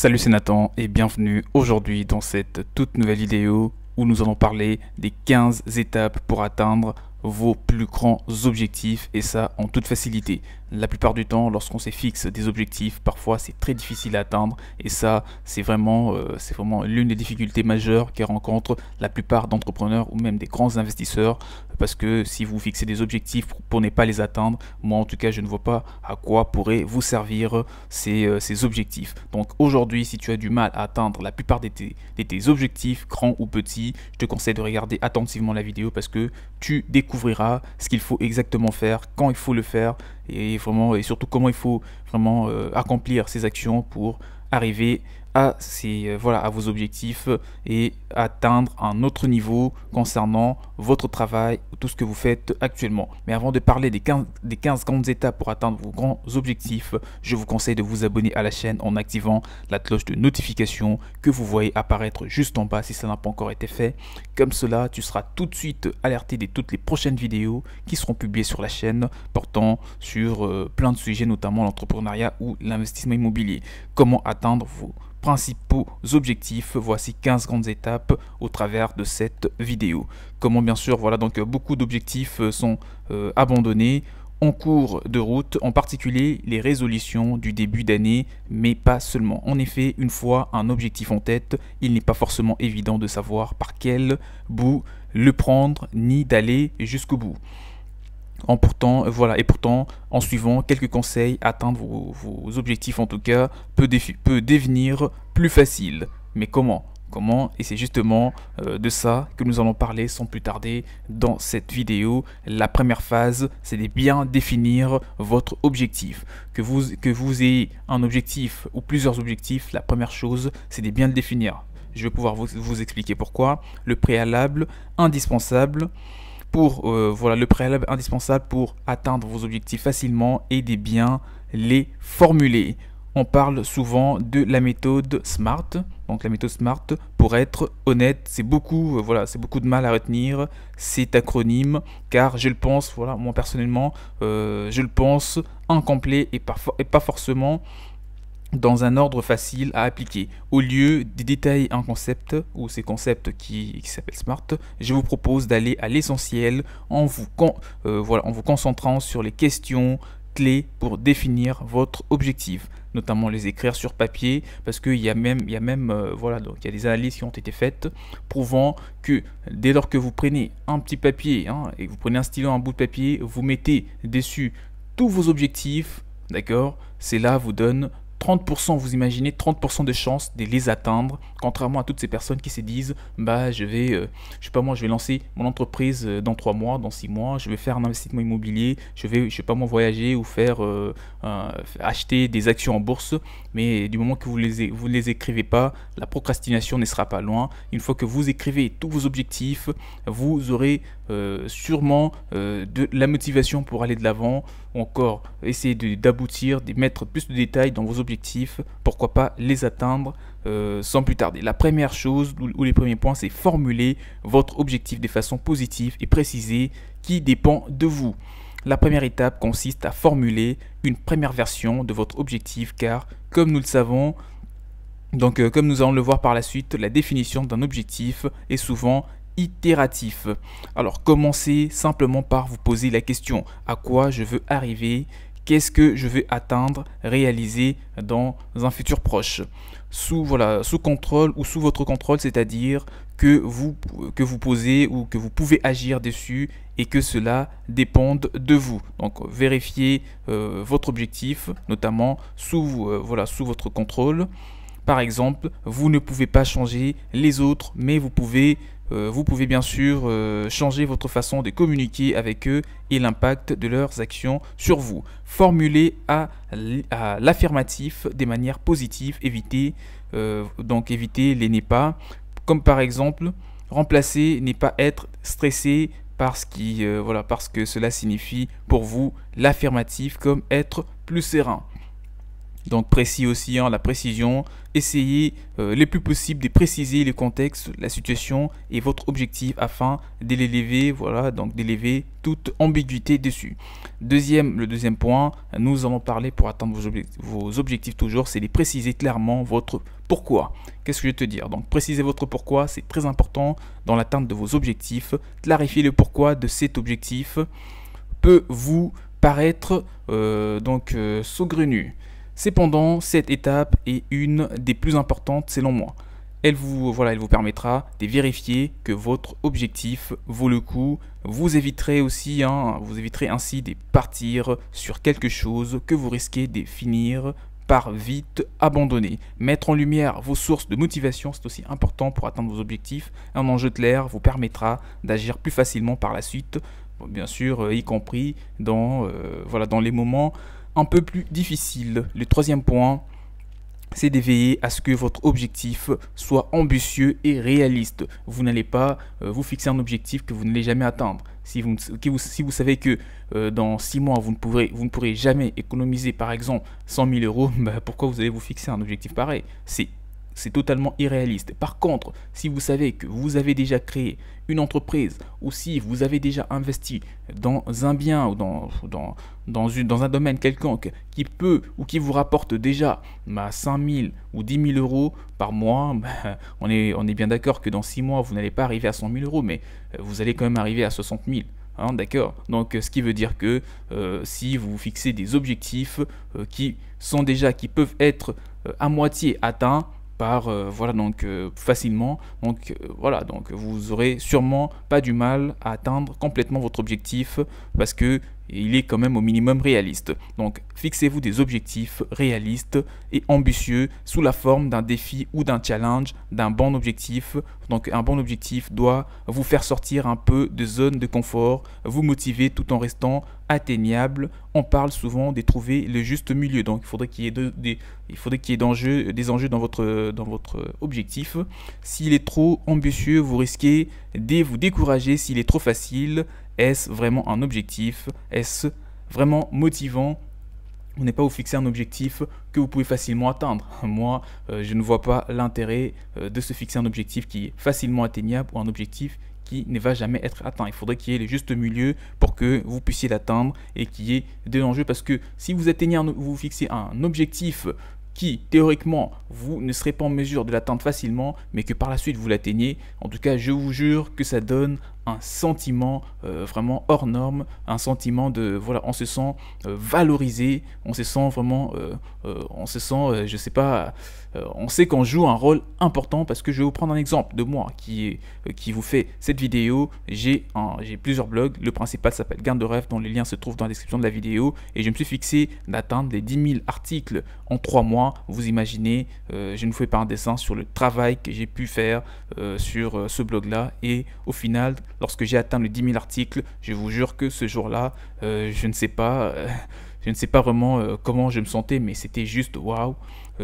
Salut c'est Nathan et bienvenue aujourd'hui dans cette toute nouvelle vidéo où nous allons parler des 15 étapes pour atteindre vos plus grands objectifs et ça en toute facilité. La plupart du temps, lorsqu'on s'est fixe des objectifs, parfois c'est très difficile à atteindre et ça c'est vraiment, euh, c'est vraiment l'une des difficultés majeures qui rencontrent la plupart d'entrepreneurs ou même des grands investisseurs parce que si vous fixez des objectifs pour, ne pas les atteindre, moi en tout cas je ne vois pas à quoi pourraient vous servir euh, euh, ces, objectifs. Donc aujourd'hui, si tu as du mal à atteindre la plupart de tes, tes objectifs, grands ou petits, je te conseille de regarder attentivement la vidéo parce que tu découvres ce qu'il faut exactement faire, quand il faut le faire, et vraiment et surtout comment il faut vraiment euh, accomplir ces actions pour arriver à, euh, voilà, à vos objectifs et atteindre un autre niveau concernant votre travail ou tout ce que vous faites actuellement. Mais avant de parler des 15, des 15 grandes étapes pour atteindre vos grands objectifs, je vous conseille de vous abonner à la chaîne en activant la cloche de notification que vous voyez apparaître juste en bas si ça n'a pas encore été fait. Comme cela, tu seras tout de suite alerté de toutes les prochaines vidéos qui seront publiées sur la chaîne portant sur euh, plein de sujets, notamment l'entrepreneuriat ou l'investissement immobilier. Comment atteindre vos principaux objectifs. Voici 15 grandes étapes au travers de cette vidéo. Comment bien sûr, voilà, donc beaucoup d'objectifs euh, sont euh, abandonnés en cours de route, en particulier les résolutions du début d'année, mais pas seulement. En effet, une fois un objectif en tête, il n'est pas forcément évident de savoir par quel bout le prendre ni d'aller jusqu'au bout. En euh, voilà, et pourtant, en suivant quelques conseils, atteindre vos, objectifs en tout cas peut, peut, devenir plus facile. Mais comment Comment Et c'est justement euh, de ça que nous allons parler sans plus tarder dans cette vidéo. La première phase, c'est de bien définir votre objectif. Que vous, que vous ayez un objectif ou plusieurs objectifs, la première chose, c'est de bien le définir. Je vais pouvoir vous, vous expliquer pourquoi. Le préalable, indispensable pour euh, voilà le préalable indispensable pour atteindre vos objectifs facilement et des biens les formuler. On parle souvent de la méthode SMART. Donc la méthode SMART, pour être honnête, c'est beaucoup, euh, voilà, c'est beaucoup de mal à retenir cet acronyme, car je le pense, voilà, moi personnellement, euh, je le pense incomplet et, parfois, et pas forcément dans un ordre facile à appliquer. Au lieu de détailler un concept ou ces concepts qui, qui s'appellent SMART, je vous propose d'aller à l'essentiel en, vous euh, voilà, en vous concentrant sur les questions clés pour définir votre objectif notamment les écrire sur papier, parce qu'il y a même, il y a même euh, voilà, donc il y a des analyses qui ont été faites prouvant que dès lors que vous prenez un petit papier hein, et vous prenez un stylo, un bout de papier, vous mettez dessus tous vos objectifs, d'accord Cela vous donne 30%, vous imaginez 30% de chances de les atteindre, contrairement à toutes ces personnes qui se disent bah je vais, euh, je sais pas moi, je vais lancer mon entreprise euh, dans 3 mois, dans 6 mois, je vais faire un investissement immobilier, je vais, je sais pas moi, voyager ou faire euh, acheter des actions en bourse, mais du moment que vous les, vous les écrivez pas, la procrastination ne sera pas loin. Une fois que vous écrivez tous vos objectifs, vous aurez sûrement de la motivation pour aller de l'avant, encore essayer d'aboutir, de, mettre plus de détails dans vos objectifs, pourquoi pas les atteindre euh, sans plus tarder. La première chose ou, les premiers points, c'est formuler votre objectif de façon positive et précisée qui dépend de vous. La première étape consiste à formuler une première version de votre objectif car, comme nous le savons, donc, euh, comme nous allons le voir par la suite, la définition d'un objectif est souvent itératif. Alors commencez simplement par vous poser la question à quoi je veux arriver Qu'est-ce que je veux atteindre, réaliser dans un futur proche sous, voilà, sous contrôle ou sous votre contrôle, c'est-à-dire que vous, que vous posez ou que vous pouvez agir dessus et que cela dépend de vous. Donc vérifiez euh, votre objectif, notamment sous, euh, voilà, sous votre contrôle. Par exemple, vous ne pouvez pas changer les autres, mais vous pouvez euh, vous pouvez bien sûr euh, changer votre façon de communiquer avec eux et l'impact de leurs actions sur vous. Formulez à, l'affirmatif des manières positives, évitez euh, donc éviter les n'est pas, comme par exemple remplacer n'est pas être stressé parce que cela signifie pour vous l'affirmatif comme être plus serein donc précis aussi, hein, la précision, essayez euh, le plus possible de préciser le contexte, la situation et votre objectif afin d'élever, voilà, donc d'élever toute ambiguïté dessus. Deuxième, le deuxième point, nous allons parlé pour atteindre vos, objectifs, toujours, c'est de préciser clairement votre pourquoi. Qu'est-ce que je vais te dire Donc préciser votre pourquoi, c'est très important dans l'atteinte de vos objectifs. Clarifier le pourquoi de cet objectif peut vous paraître euh, donc euh, saugrenu. Cependant, cette étape est une des plus importantes selon moi. Elle vous, voilà, elle vous permettra de vérifier que votre objectif vaut le coup. Vous éviterez aussi, hein, vous éviterez ainsi de partir sur quelque chose que vous risquez de finir par vite abandonner. Mettre en lumière vos sources de motivation, c'est aussi important pour atteindre vos objectifs. Un enjeu de l'air vous permettra d'agir plus facilement par la suite, bien sûr, euh, y compris dans, euh, voilà, dans les moments un peu plus difficile. Le troisième point, c'est de veiller à ce que votre objectif soit ambitieux et réaliste. Vous n'allez pas euh, vous fixer un objectif que vous n'allez jamais atteindre. Si vous, si vous savez que euh, dans six mois, vous ne, pourrez, vous ne pourrez jamais économiser, par exemple, 100 000 euros, bah, pourquoi vous allez vous fixer un objectif pareil C'est c'est totalement irréaliste. Par contre, si vous savez que vous avez déjà créé une entreprise ou si vous avez déjà investi dans un bien ou dans, dans, dans un domaine quelconque qui peut ou qui vous rapporte déjà bah, 5 000 ou 10 000 euros par mois, bah, on, est, on est bien d'accord que dans 6 mois, vous n'allez pas arriver à 100 000 euros, mais euh, vous allez quand même arriver à 60 000. Hein, d'accord Donc, euh, ce qui veut dire que euh, si vous fixez des objectifs qui sont déjà, qui peuvent être à moitié atteints, par euh, voilà donc euh, facilement donc euh, voilà donc vous aurez sûrement pas du mal à atteindre complètement votre objectif parce que il est quand même au minimum réaliste. Donc fixez-vous des objectifs réalistes et ambitieux sous la forme d'un défi ou d'un challenge, d'un bon objectif. Donc un bon objectif doit vous faire sortir un peu de zone de confort, vous motiver tout en restant atteignable. On parle souvent de trouver le juste milieu. Donc il faudrait qu'il y ait, des, il faudrait qu'il y ait enjeux, des enjeux dans votre, dans votre objectif. S'il est trop ambitieux, vous risquez de vous décourager. S'il est trop facile, est-ce vraiment un objectif Est-ce vraiment motivant on n'est pas vous fixer un objectif que vous pouvez facilement atteindre. Moi, euh, je ne vois pas l'intérêt euh, de se fixer un objectif qui est facilement atteignable ou un objectif qui ne va jamais être atteint. Il faudrait qu'il y ait le juste milieu pour que vous puissiez l'atteindre et qu'il y ait de enjeux. Parce que si vous atteignez, vous fixez un objectif qui, théoriquement, vous ne serez pas en mesure de l'atteindre facilement, mais que par la suite vous l'atteignez, en tout cas, je vous jure que ça donne sentiment euh, vraiment hors norme, un sentiment de voilà, on se sent euh, valorisé, on se sent vraiment, euh, on se sent, je sais pas, on sait qu'on joue un rôle important parce que je vais vous prendre un exemple de moi qui qui vous fait cette vidéo. J'ai j'ai plusieurs blogs, le principal s'appelle Garde de rêve dont les liens se trouvent dans la description de la vidéo et je me suis fixé d'atteindre les 10 000 articles en trois mois. Vous imaginez, je ne fais pas un dessin sur le travail que j'ai pu faire sur ce blog là et au final lorsque j'ai atteint les 10 000 articles, je vous jure que ce jour-là, euh, je ne sais pas, euh, je ne sais pas vraiment euh, comment je me sentais, mais c'était juste waouh.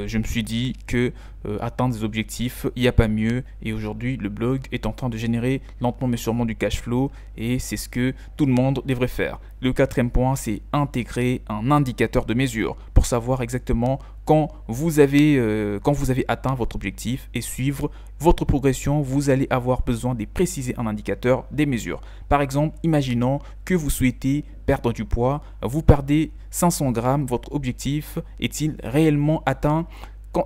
Je me suis dit que atteindre des objectifs, il n'y a pas mieux. Et aujourd'hui, le blog est en train de générer lentement mais sûrement du cash flow. Et c'est ce que tout le monde devrait faire. Le quatrième point, c'est intégrer un indicateur de mesure pour savoir exactement euh, quand vous, avez, atteint votre objectif et suivre votre progression, vous allez avoir besoin de préciser un indicateur des mesures. Par exemple, imaginons que vous souhaitez perdre du poids, vous perdez 500 grammes, votre objectif est-il réellement atteint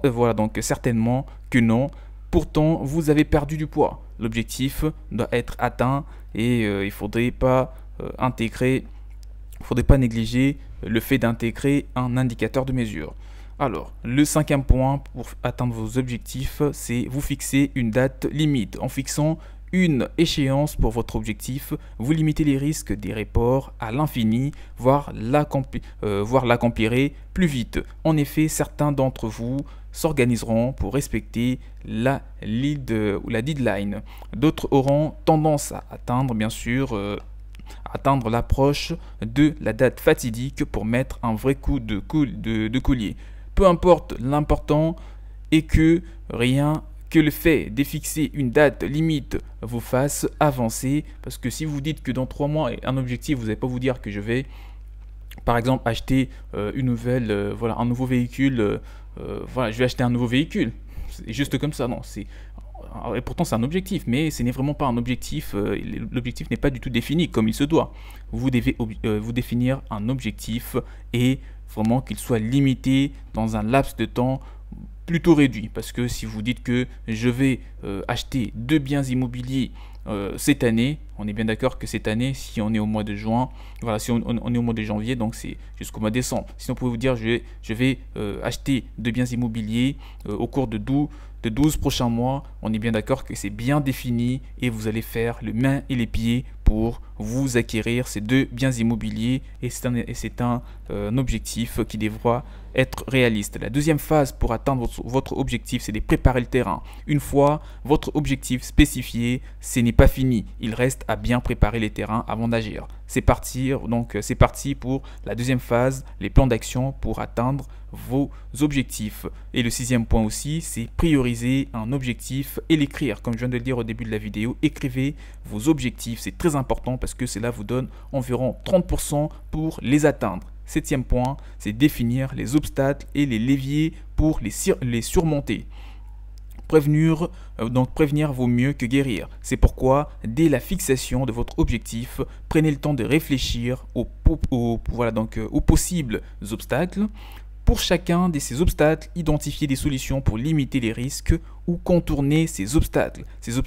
euh, Voilà, donc certainement que non. Pourtant, vous avez perdu du poids. L'objectif doit être atteint et euh, il ne faudrait pas intégrer, faudrait pas négliger le fait d'intégrer un indicateur de mesure. Alors, le cinquième point pour atteindre vos objectifs, c'est vous fixer une date limite. En fixant une échéance pour votre objectif, vous limitez les risques des reports à l'infini, voire euh, l'accomplirez plus vite. En effet, certains d'entre vous s'organiseront pour respecter la, lead, ou la deadline. D'autres auront tendance à atteindre, bien sûr, euh, atteindre l'approche de la date fatidique pour mettre un vrai coup de, cou de collier peu importe l'important est que rien que le fait de fixer une date limite vous fasse avancer. Parce que si vous dites que dans trois mois, un objectif, vous n'allez pas vous dire que je vais, par exemple, acheter euh, une nouvelle, euh, voilà, un nouveau véhicule. Euh, voilà, je vais acheter un nouveau véhicule. C'est juste comme ça, non. C'est et pourtant c'est un objectif, mais ce n'est vraiment pas un objectif. L'objectif n'est pas du tout défini comme il se doit. Vous devez vous définir un objectif et vraiment qu'il soit limité dans un laps de temps plutôt réduit. Parce que si vous dites que je vais euh, acheter deux biens immobiliers euh, cette année, on est bien d'accord que cette année, si on est au mois de juin, voilà, si on, est au mois de janvier, donc c'est jusqu'au mois de décembre. Sinon, on pouvez vous dire, je vais, je vais euh, acheter deux biens immobiliers au cours de 12, de 12 prochains mois, on est bien d'accord que c'est bien défini et vous allez faire les mains et les pieds pour vous acquérir ces deux biens immobiliers et c'est un, euh, objectif qui devra être réaliste. La deuxième phase pour atteindre votre, objectif, c'est de préparer le terrain. Une fois votre objectif spécifié, ce n'est pas fini. Il reste à bien préparer les terrains avant d'agir. C'est parti, donc euh, c'est parti pour la deuxième phase, les plans d'action pour atteindre vos objectifs. Et le sixième point aussi, c'est prioriser un objectif et l'écrire. Comme je viens de le dire au début de la vidéo, écrivez vos objectifs. C'est très important parce que cela vous donne environ 30% pour les atteindre. Septième point, c'est définir les obstacles et les leviers pour les, les surmonter. Prévenir, euh, donc prévenir vaut mieux que guérir. C'est pourquoi, dès la fixation de votre objectif, prenez le temps de réfléchir aux, donc, euh, aux possibles obstacles, pour chacun de ces obstacles, identifier des solutions pour limiter les risques ou contourner ces obstacles. Ces,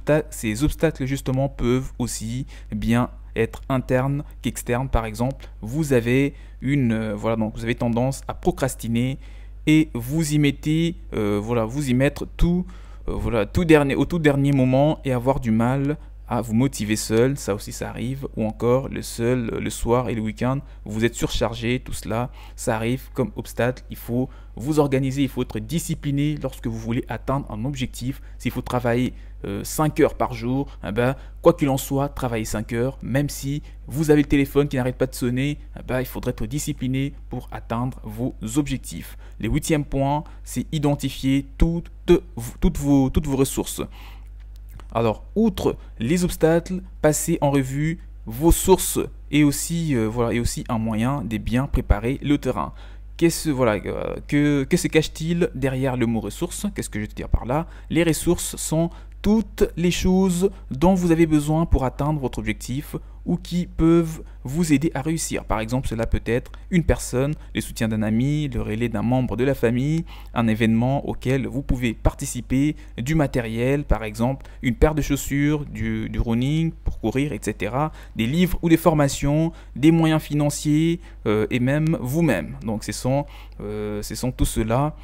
obstacles, justement peuvent aussi bien être internes qu'externes. par exemple vous avez une euh, voilà donc vous avez tendance à procrastiner et vous y mettez euh, voilà vous y mettre tout euh, voilà tout dernier au tout dernier moment et avoir du mal à ah, vous motiver seul, ça aussi ça arrive, ou encore le seul, le soir et le week-end, vous êtes surchargé, tout cela, ça arrive comme obstacle, il faut vous organiser, il faut être discipliné lorsque vous voulez atteindre un objectif, s'il faut travailler 5 euh, heures par jour, eh ben, quoi qu'il en soit, travaillez 5 heures, même si vous avez le téléphone qui n'arrête pas de sonner, eh ben, il faudrait être discipliné pour atteindre vos objectifs. Le huitième point, c'est identifier toutes, toutes, vos, toutes vos ressources. Alors, outre les obstacles, passez en revue vos sources et aussi, euh, voilà, et aussi un moyen de bien préparer le terrain. Qu'est-ce, voilà, euh, que, que se cache-t-il derrière le mot ressources Qu'est-ce que je veux dire par là Les ressources sont toutes les choses dont vous avez besoin pour atteindre votre objectif ou qui peuvent vous aider à réussir. Par exemple, cela peut être une personne, le soutien d'un ami, le relais d'un membre de la famille, un événement auquel vous pouvez participer, du matériel, par exemple, une paire de chaussures, du, running pour courir, etc., des livres ou des formations, des moyens financiers euh, et même vous-même. Donc ce sont, euh, ce sont tout cela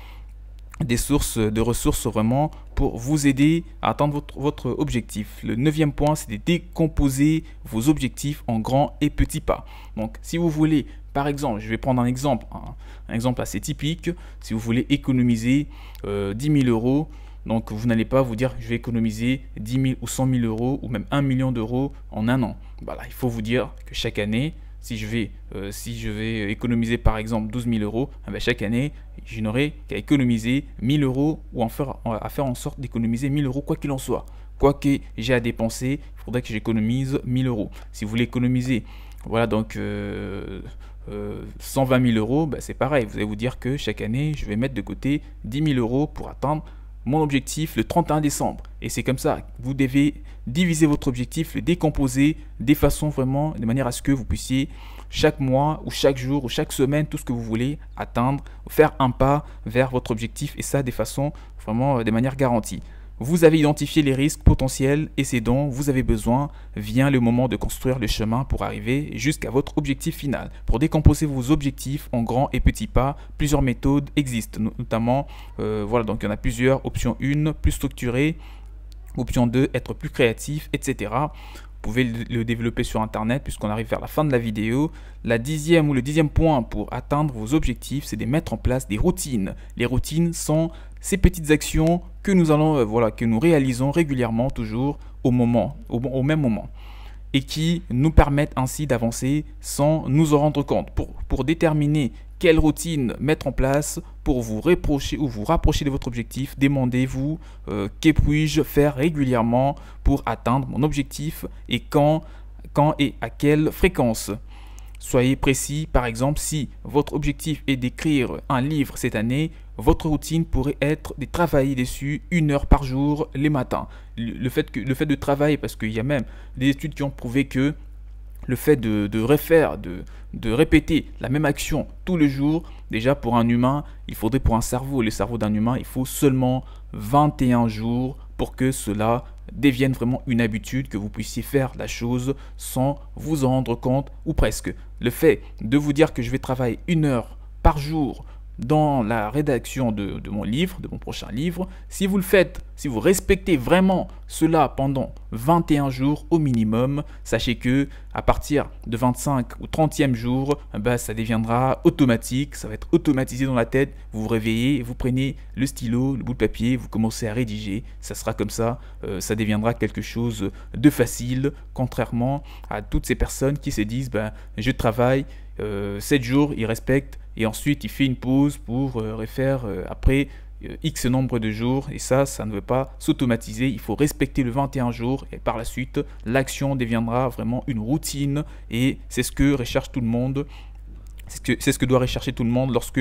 des sources de ressources vraiment pour vous aider à atteindre votre, objectif. Le neuvième point, c'est de décomposer vos objectifs en grands et petits pas. Donc, si vous voulez, par exemple, je vais prendre un exemple, hein, un, exemple assez typique, si vous voulez économiser 10 euh, 000 euros, donc vous n'allez pas vous dire je vais économiser 10 000 ou 100 000 euros ou même 1 million d'euros en un an. Voilà, il faut vous dire que chaque année, euh, si je vais, économiser par exemple 12 000 euros, eh ben, chaque année, je n'aurai qu'à économiser 1 000 euros ou à faire en sorte d'économiser 1 000 euros quoi qu'il en soit. Quoi que j'ai à dépenser, il faudrait que j'économise 1000 euros. Si vous voulez économiser, voilà donc... 120 euh, 000 euh, euros, ben, c'est pareil. Vous allez vous dire que chaque année, je vais mettre de côté 10 000 euros pour atteindre mon objectif le 31 décembre. Et c'est comme ça, vous devez diviser votre objectif, le décomposer des façons vraiment, de manière à ce que vous puissiez chaque mois ou chaque jour ou chaque semaine, tout ce que vous voulez atteindre, faire un pas vers votre objectif et ça de façon vraiment, euh, de manière garantie. Vous avez identifié les risques potentiels et ces dont vous avez besoin. Vient le moment de construire le chemin pour arriver jusqu'à votre objectif final. Pour décomposer vos objectifs en grands et petits pas, plusieurs méthodes existent, notamment, euh, voilà, donc il y en a plusieurs. Option 1, plus structurée. Option 2, être plus créatif, etc. Vous pouvez le développer sur Internet puisqu'on arrive vers la fin de la vidéo. La dixième ou le dixième point pour atteindre vos objectifs, c'est de mettre en place des routines. Les routines sont ces petites actions que nous allons, euh, voilà, que nous réalisons régulièrement, toujours au moment, au, même moment, et qui nous permettent ainsi d'avancer sans nous en rendre compte. Pour, déterminer quelle routine mettre en place pour vous rapprocher ou vous rapprocher de votre objectif, demandez-vous euh, que puis-je faire régulièrement pour atteindre mon objectif et quand et à quelle fréquence. Soyez précis, par exemple, si votre objectif est d'écrire un livre cette année, votre routine pourrait être de travailler dessus une heure par jour les matins. Le fait, que, le fait de travailler, parce qu'il y a même des études qui ont prouvé que le fait de, refaire, de, de, répéter la même action tous les jours, déjà pour un humain, il faudrait pour un cerveau, le cerveau d'un humain, il faut seulement 21 jours pour que cela deviennent vraiment une habitude, que vous puissiez faire la chose sans vous en rendre compte ou presque. Le fait de vous dire que je vais travailler une heure par jour dans la rédaction de, mon livre, de mon prochain livre. Si vous le faites, si vous respectez vraiment cela pendant 21 jours au minimum, sachez que à partir de 25 ou 30e jour, eh ben, ça deviendra automatique, ça va être automatisé dans la tête. Vous vous réveillez, vous prenez le stylo, le bout de papier, vous commencez à rédiger. Ça sera comme ça, euh, ça deviendra quelque chose de facile, contrairement à toutes ces personnes qui se disent ben je travaille 7 euh, jours, ils respectent et ensuite il fait une pause pour euh, refaire euh, après euh, X nombre de jours et ça, ça ne veut pas s'automatiser. Il faut respecter le 21 jours et par la suite, l'action deviendra vraiment une routine et c'est ce que recherche tout le monde c'est ce, que doit rechercher tout le monde lorsque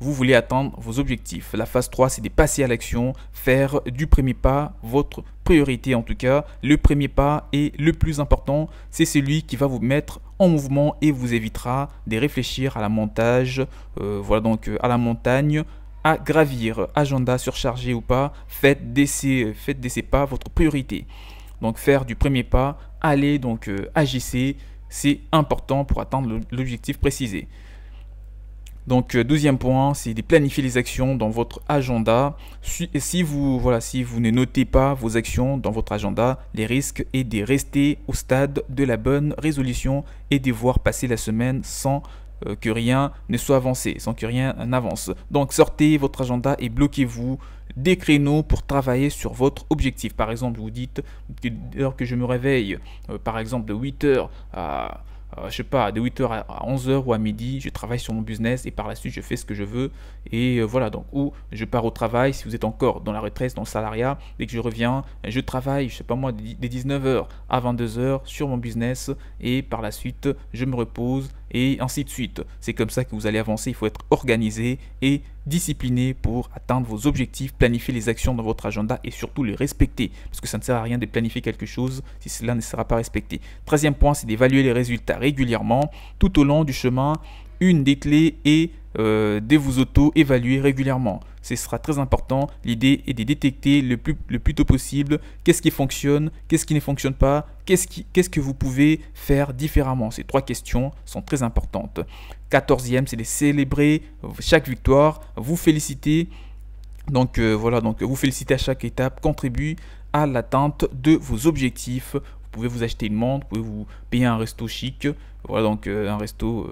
vous voulez atteindre vos objectifs. La phase 3, c'est de passer à l'action, faire du premier pas votre priorité en tout cas. Le premier pas et le plus important, c'est celui qui va vous mettre en mouvement et vous évitera de réfléchir à la montage, euh, voilà donc euh, à la montagne, à gravir, agenda surchargé ou pas, faites de ces, faites pas votre priorité. Donc faire du premier pas, allez donc euh, agissez, c'est important pour atteindre l'objectif précisé. Donc euh, deuxième point, c'est de planifier les actions dans votre agenda. Si, vous, voilà, si vous ne notez pas vos actions dans votre agenda, les risques est de rester au stade de la bonne résolution et de voir passer la semaine sans euh, que rien ne soit avancé, sans que rien n'avance. Donc sortez votre agenda et bloquez-vous des créneaux pour travailler sur votre objectif. Par exemple, vous dites, dès que je me réveille, euh, par exemple de 8 h à... Euh, je sais pas, de 8h à 11h ou à midi, je travaille sur mon business et par la suite je fais ce que je veux. Et euh, voilà, donc, ou je pars au travail, si vous êtes encore dans la retraite, dans le salariat, dès que je reviens, je travaille, je sais pas moi, des 19h à 22h sur mon business et par la suite je me repose et ainsi de suite. C'est comme ça que vous allez avancer, il faut être organisé et discipliné pour atteindre vos objectifs, planifier les actions dans votre agenda et surtout les respecter, parce que ça ne sert à rien de planifier quelque chose si cela ne sera pas respecté. Troisième point, c'est d'évaluer les résultats régulièrement tout au long du chemin une des clés est euh, de vous auto-évaluer régulièrement. Ce sera très important. L'idée est de détecter le plus, tôt possible qu'est-ce qui fonctionne, qu'est-ce qui ne fonctionne pas, qu'est-ce qu'est-ce que vous pouvez faire différemment. Ces trois questions sont très importantes. Quatorzième, c'est de célébrer chaque victoire, vous féliciter. Donc euh, voilà, donc vous féliciter à chaque étape contribue à l'atteinte de vos objectifs pouvez vous acheter une montre, vous pouvez vous payer un resto chic, voilà donc euh, un resto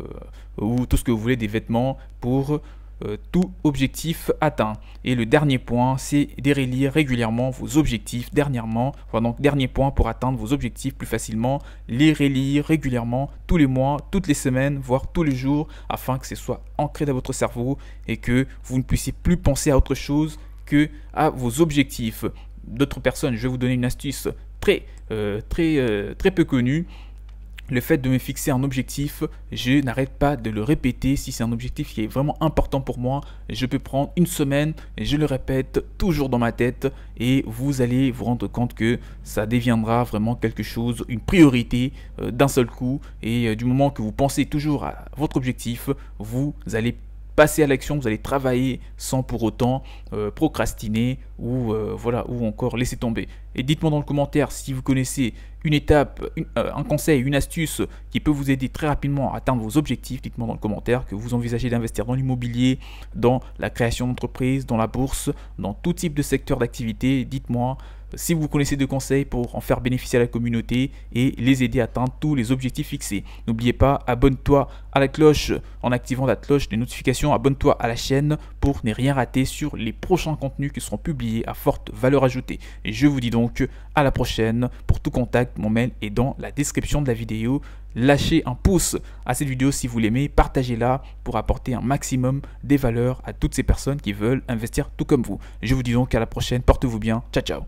euh, ou tout ce que vous voulez, des vêtements pour euh, tout objectif atteint. Et le dernier point, c'est relire régulièrement vos objectifs dernièrement. voilà donc dernier point pour atteindre vos objectifs plus facilement, les relire régulièrement tous les mois, toutes les semaines, voire tous les jours, afin que ce soit ancré dans votre cerveau et que vous ne puissiez plus penser à autre chose que à vos objectifs d'autres personnes. Je vais vous donner une astuce très, euh, très, euh, très peu connue. Le fait de me fixer un objectif, je n'arrête pas de le répéter. Si c'est un objectif qui est vraiment important pour moi, je peux prendre une semaine, et je le répète toujours dans ma tête et vous allez vous rendre compte que ça deviendra vraiment quelque chose, une priorité euh, d'un seul coup. Et du moment que vous pensez toujours à votre objectif, vous allez passer à l'action, vous allez travailler sans pour autant euh, procrastiner ou, euh, voilà, ou encore laisser tomber. Et dites-moi dans le commentaire si vous connaissez une étape, euh, un conseil, une astuce qui peut vous aider très rapidement à atteindre vos objectifs. Dites-moi dans le commentaire que vous envisagez d'investir dans l'immobilier, dans la création d'entreprise, dans la bourse, dans tout type de secteur d'activité. Dites-moi si vous connaissez des conseils pour en faire bénéficier à la communauté et les aider à atteindre tous les objectifs fixés. N'oubliez pas, abonne-toi à la cloche en activant la cloche des notifications, abonne-toi à la chaîne pour ne rien rater sur les prochains contenus qui seront publiés à forte valeur ajoutée. Et je vous dis donc à la prochaine. Pour tout contact, mon mail est dans la description de la vidéo. Lâchez un pouce à cette vidéo si vous l'aimez, partagez-la pour apporter un maximum des valeurs à toutes ces personnes qui veulent investir tout comme vous. Je vous dis donc à la prochaine, portez-vous bien, ciao ciao